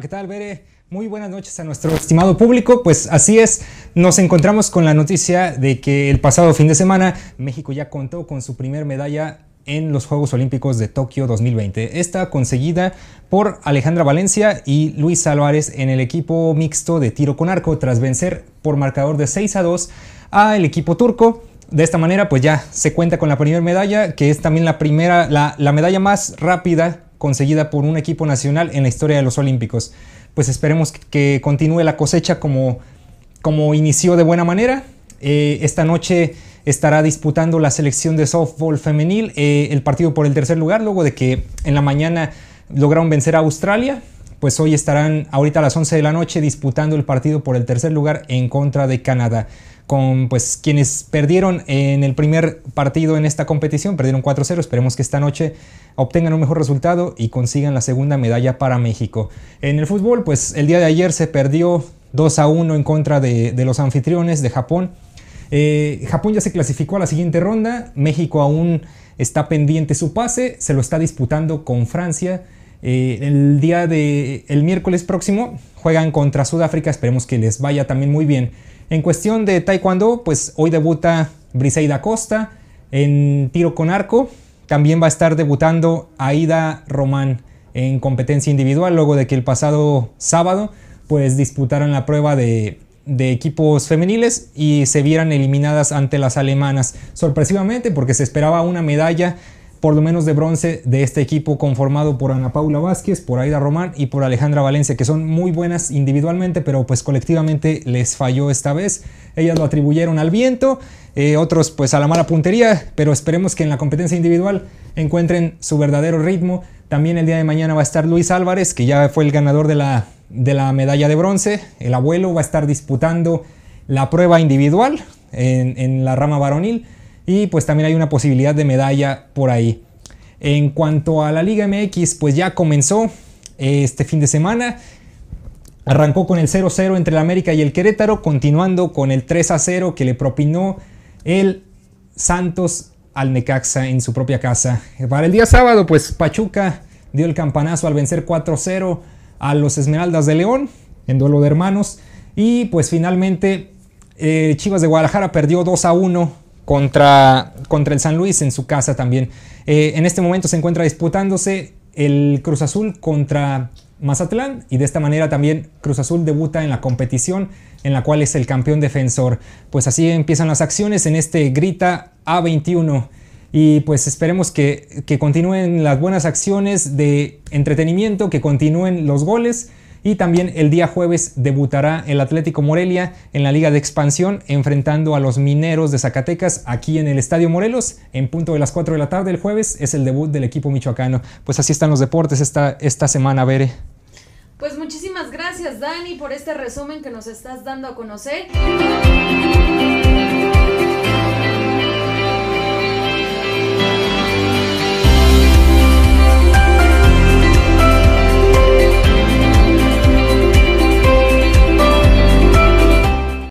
¿qué tal, Bere? Muy buenas noches a nuestro estimado público. Pues así es, nos encontramos con la noticia de que el pasado fin de semana México ya contó con su primer medalla en los Juegos Olímpicos de Tokio 2020. Esta conseguida por Alejandra Valencia y Luis Álvarez en el equipo mixto de tiro con arco tras vencer por marcador de 6 a 2 al equipo turco. De esta manera pues ya se cuenta con la primera medalla, que es también la primera, la medalla más rápida conseguida por un equipo nacional en la historia de los Olímpicos. Pues esperemos que continúe la cosecha como, como inició de buena manera. Eh, esta noche estará disputando la selección de softball femenil eh, el partido por el tercer lugar, luego de que en la mañana lograron vencer a Australia pues hoy estarán ahorita a las 11 de la noche disputando el partido por el tercer lugar en contra de Canadá. Con pues quienes perdieron en el primer partido en esta competición, perdieron 4-0. Esperemos que esta noche obtengan un mejor resultado y consigan la segunda medalla para México. En el fútbol, pues el día de ayer se perdió 2 1 en contra de, los anfitriones de Japón. Eh, Japón ya se clasificó a la siguiente ronda, México aún está pendiente su pase, se lo está disputando con Francia eh, el día de el miércoles próximo juegan contra Sudáfrica, esperemos que les vaya también muy bien. En cuestión de taekwondo, pues hoy debuta Briseida Costa en tiro con arco. También va a estar debutando Aida Román en competencia individual, luego de que el pasado sábado pues disputaron la prueba de, de equipos femeniles y se vieran eliminadas ante las alemanas. Sorpresivamente porque se esperaba una medalla por lo menos de bronce de este equipo conformado por Ana Paula Vázquez, por Aida Román y por Alejandra Valencia, que son muy buenas individualmente, pero pues colectivamente les falló esta vez. Ellas lo atribuyeron al viento, eh, otros pues a la mala puntería, pero esperemos que en la competencia individual encuentren su verdadero ritmo. También el día de mañana va a estar Luis Álvarez, que ya fue el ganador de la, medalla de bronce. El abuelo va a estar disputando la prueba individual en la rama varonil. Y pues también hay una posibilidad de medalla por ahí. En cuanto a la Liga MX, pues ya comenzó este fin de semana. Arrancó con el 0-0 entre el América y el Querétaro, continuando con el 3-0 que le propinó el Santos al Necaxa en su propia casa. Para el día sábado, pues Pachuca dio el campanazo al vencer 4-0 a los Esmeraldas de León en duelo de hermanos. Y pues finalmente eh, Chivas de Guadalajara perdió 2 a 1 contra, contra el San Luis en su casa también. Eh, en este momento se encuentra disputándose el Cruz Azul contra Mazatlán y de esta manera también Cruz Azul debuta en la competición en la cual es el campeón defensor. Pues así empiezan las acciones en este Grita A21 y pues esperemos que, que continúen las buenas acciones de entretenimiento, que continúen los goles y también el día jueves debutará el Atlético Morelia en la Liga de Expansión enfrentando a los Mineros de Zacatecas aquí en el Estadio Morelos en punto de las 4 de la tarde el jueves es el debut del equipo michoacano. Pues así están los deportes esta, esta semana, Bere. Pues muchísimas gracias Dani por este resumen que nos estás dando a conocer.